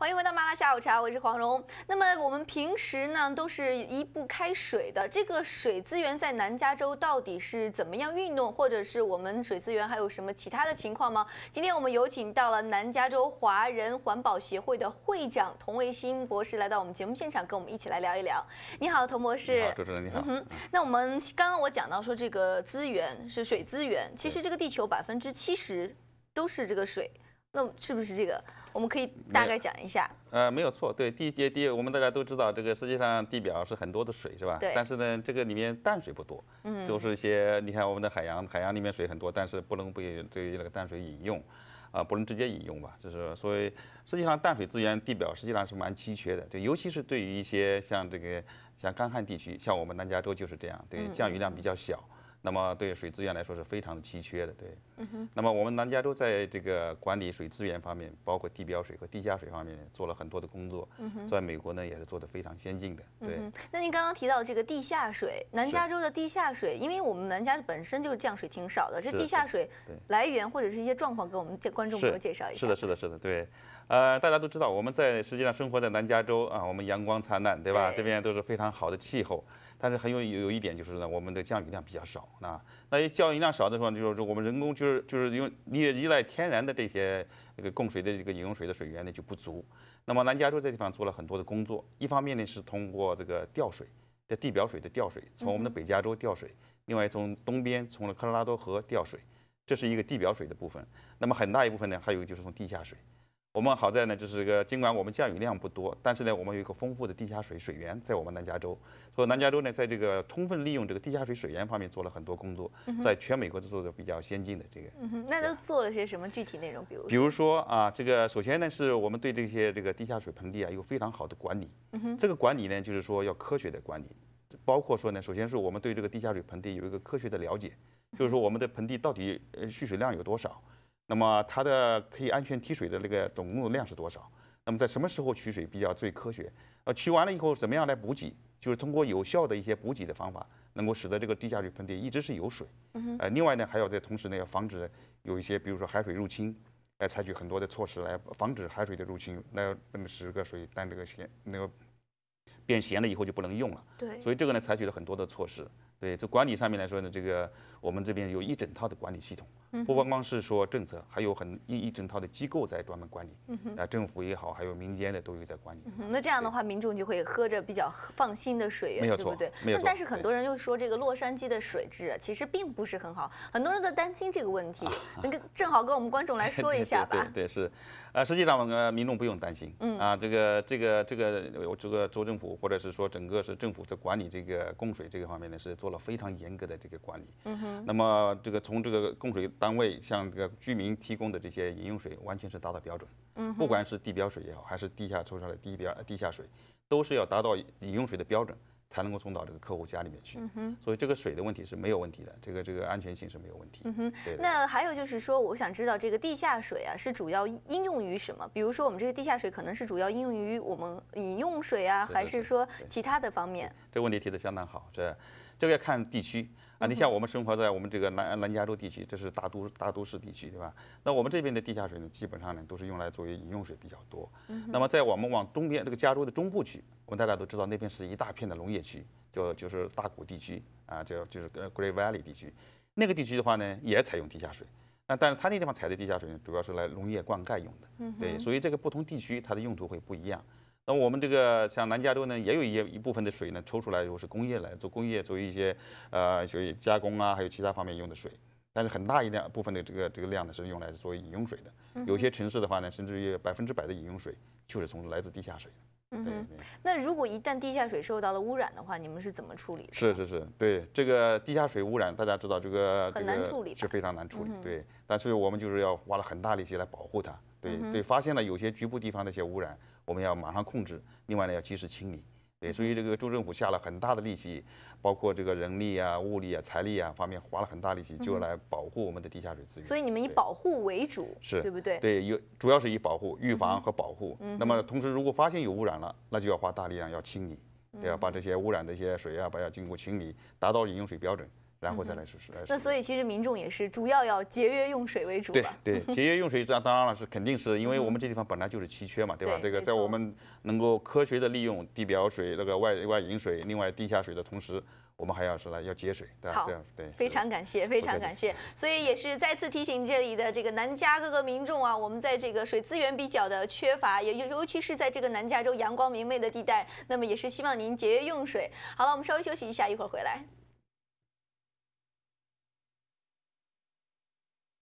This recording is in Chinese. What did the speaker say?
欢迎回到《麻辣下午茶》，我是黄蓉。那么我们平时呢都是离不开水的，这个水资源在南加州到底是怎么样运动，或者是我们水资源还有什么其他的情况吗？今天我们有请到了南加州华人环保协会的会长童卫星博士来到我们节目现场，跟我们一起来聊一聊。你好，童博士。好，主持人你好。那我们刚刚我讲到说这个资源是水资源，其实这个地球百分之七十都是这个水，那是不是这个？我们可以大概讲一下。呃，没有错，对，地界地，我们大家都知道，这个世界上地表是很多的水，是吧？对。但是呢，这个里面淡水不多，嗯，都是一些，你看我们的海洋，海洋里面水很多，但是不能被对于那个淡水饮用，啊，不能直接饮用吧，就是，所以实际上淡水资源地表实际上是蛮稀缺的，对，尤其是对于一些像这个像干旱地区，像我们南加州就是这样，对，降雨量比较小。那么对水资源来说是非常的稀缺的，对。那么我们南加州在这个管理水资源方面，包括地表水和地下水方面，做了很多的工作，在美国呢也是做的非常先进的，对。那您刚刚提到这个地下水，南加州的地下水，因为我们南加州本身就是降水挺少的，这地下水来源或者是一些状况，给我们观众朋友介绍一下。是的，是的，是的，对。呃，大家都知道我们在实际上生活在南加州啊，我们阳光灿烂，对吧？这边都是非常好的气候。但是很有有有一点就是呢，我们的降雨量比较少，那那些降雨量少的时候，就是我们人工就是就是用依依赖天然的这些这个供水的这个饮用水的水源呢就不足。那么南加州这地方做了很多的工作，一方面呢是通过这个调水的地表水的调水，从我们的北加州调水，另外从东边从了科罗拉多河调水，这是一个地表水的部分。那么很大一部分呢还有就是从地下水。我们好在呢，就是个尽管我们降雨量不多，但是呢，我们有一个丰富的地下水水源在我们南加州。所以南加州呢，在这个充分利用这个地下水水源方面做了很多工作，在全美国都做的比较先进的这个。那都做了些什么具体内容？比如比如说啊，这个首先呢，是我们对这些这个地下水盆地啊有非常好的管理。这个管理呢，就是说要科学的管理，包括说呢，首先是我们对这个地下水盆地有一个科学的了解，就是说我们的盆地到底蓄水量有多少。那么它的可以安全提水的那个总工作量是多少？那么在什么时候取水比较最科学？呃，取完了以后怎么样来补给？就是通过有效的一些补给的方法，能够使得这个地下水盆地一直是有水。呃，另外呢，还要在同时呢要防止有一些，比如说海水入侵，来采取很多的措施来防止海水的入侵，来使这个水但这个先那个。变咸了以后就不能用了，对，所以这个呢采取了很多的措施，对，这管理上面来说呢，这个我们这边有一整套的管理系统，不光光是说政策，还有很一一整套的机构在专门管理，啊，政府也好，还有民间的都有在管理。那这样的话，民众就会喝着比较放心的水源，对不对？那但是很多人又说这个洛杉矶的水质其实并不是很好，很多人都担心这个问题。那个正好跟我们观众来 说一下吧。对是。呃，实际上们民众不用担心。嗯啊，这个、这个、这个，这个州政府或者是说整个是政府在管理这个供水这个方面呢，是做了非常严格的这个管理。嗯哼。那么，这个从这个供水单位向这个居民提供的这些饮用水，完全是达到标准。嗯不管是地表水也好，还是地下抽出来的地表地下水，都是要达到饮用水的标准。才能够送到这个客户家里面去，所以这个水的问题是没有问题的，这个这个安全性是没有问题。嗯哼，那还有就是说，我想知道这个地下水啊是主要应用于什么？比如说我们这个地下水可能是主要应用于我们饮用水啊，还是说其他的方面？这个问题提的相当好，这这个要看地区。啊，你像我们生活在我们这个南南加州地区，这是大都大都市地区，对吧？那我们这边的地下水呢，基本上呢都是用来作为饮用水比较多。那么在我们往东边这个加州的中部区，我们大家都知道那边是一大片的农业区，叫就是大谷地区啊，叫就是 Great Valley 地区。那个地区的话呢，也采用地下水，那但是它那地方采的地下水呢，主要是来农业灌溉用的。对，所以这个不同地区它的用途会不一样。那我们这个像南加州呢，也有一些一部分的水呢抽出来，以后是工业来做工业，做一些呃，所以加工啊，还有其他方面用的水。但是很大一量部分的这个这个量呢，是用来作为饮用水的。有些城市的话呢，甚至于百分之百的饮用水就是从来自地下水嗯。那如果一旦地下水受到了污染的话，你们是怎么处理？是是是对这个地下水污染，大家知道这个很难处理，是非常难处理。对，但是我们就是要花了很大力气来保护它。对对，发现了有些局部地方的一些污染，我们要马上控制。另外呢，要及时清理。对，所以这个州政府下了很大的力气，包括这个人力啊、物力啊、财力啊方面，花了很大力气，就来保护我们的地下水资源。所以你们以保护为主，是对不对？对，有主要是以保护、预防和保护。嗯，那么同时，如果发现有污染了，那就要花大力量要清理，对吧？把这些污染的一些水啊，把它经过清理，达到饮用水标准。然后再来实施，那所以其实民众也是主要要节约用水为主了。对对，节约用水，那当然了是肯定，是因为我们这地方本来就是奇缺嘛，对吧？这个在我们能够科学的利用地表水、那个外外引水、另外地下水的同时，我们还要是来要节水，对吧？这样对。非常感谢，非常感谢。所以也是再次提醒这里的这个南加各个民众啊，我们在这个水资源比较的缺乏，也尤尤其是在这个南加州阳光明媚的地带，那么也是希望您节约用水。好了，我们稍微休息一下，一会儿回来。